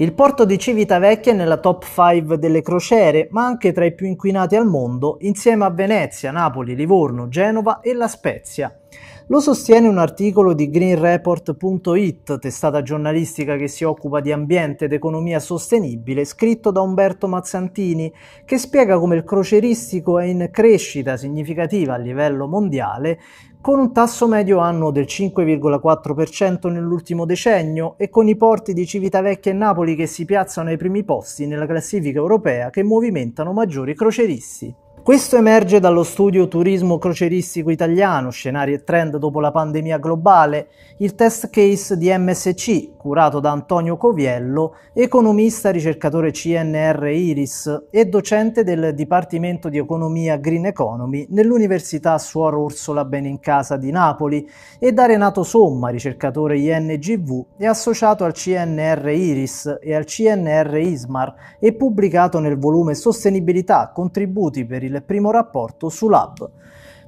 Il porto di Civitavecchia è nella top 5 delle crociere, ma anche tra i più inquinati al mondo, insieme a Venezia, Napoli, Livorno, Genova e La Spezia. Lo sostiene un articolo di greenreport.it, testata giornalistica che si occupa di ambiente ed economia sostenibile, scritto da Umberto Mazzantini, che spiega come il croceristico è in crescita significativa a livello mondiale, con un tasso medio annuo del 5,4% nell'ultimo decennio e con i porti di Civitavecchia e Napoli che si piazzano ai primi posti nella classifica europea che movimentano maggiori croceristi. Questo emerge dallo studio Turismo croceristico italiano, scenari e trend dopo la pandemia globale, il test case di MSC, curato da Antonio Coviello, economista ricercatore CNR Iris e docente del Dipartimento di Economia Green Economy nell'Università Suor Orsola Benincasa di Napoli e da Renato Somma, ricercatore INGV e associato al CNR Iris e al CNR ISMAR e pubblicato nel volume Sostenibilità, contributi per il del primo rapporto sull'app.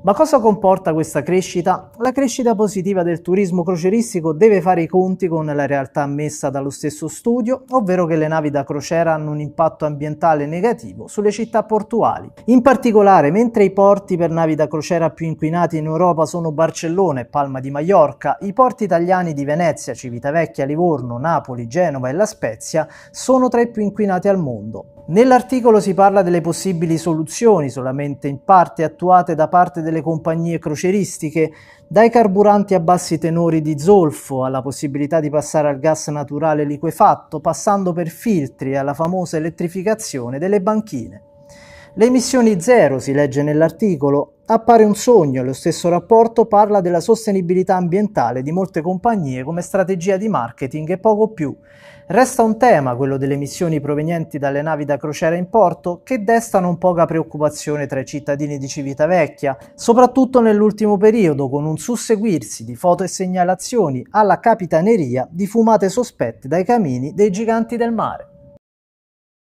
Ma cosa comporta questa crescita? La crescita positiva del turismo croceristico deve fare i conti con la realtà ammessa dallo stesso studio, ovvero che le navi da crociera hanno un impatto ambientale negativo sulle città portuali. In particolare, mentre i porti per navi da crociera più inquinati in Europa sono Barcellona e Palma di Mallorca, i porti italiani di Venezia, Civitavecchia, Livorno, Napoli, Genova e La Spezia sono tra i più inquinati al mondo. Nell'articolo si parla delle possibili soluzioni, solamente in parte attuate da parte del delle compagnie croceristiche, dai carburanti a bassi tenori di zolfo alla possibilità di passare al gas naturale liquefatto, passando per filtri alla famosa elettrificazione delle banchine. Le emissioni zero, si legge nell'articolo, appare un sogno lo stesso rapporto parla della sostenibilità ambientale di molte compagnie come strategia di marketing e poco più. Resta un tema, quello delle emissioni provenienti dalle navi da crociera in porto, che desta non poca preoccupazione tra i cittadini di Civitavecchia, soprattutto nell'ultimo periodo con un susseguirsi di foto e segnalazioni alla capitaneria di fumate sospette dai camini dei giganti del mare.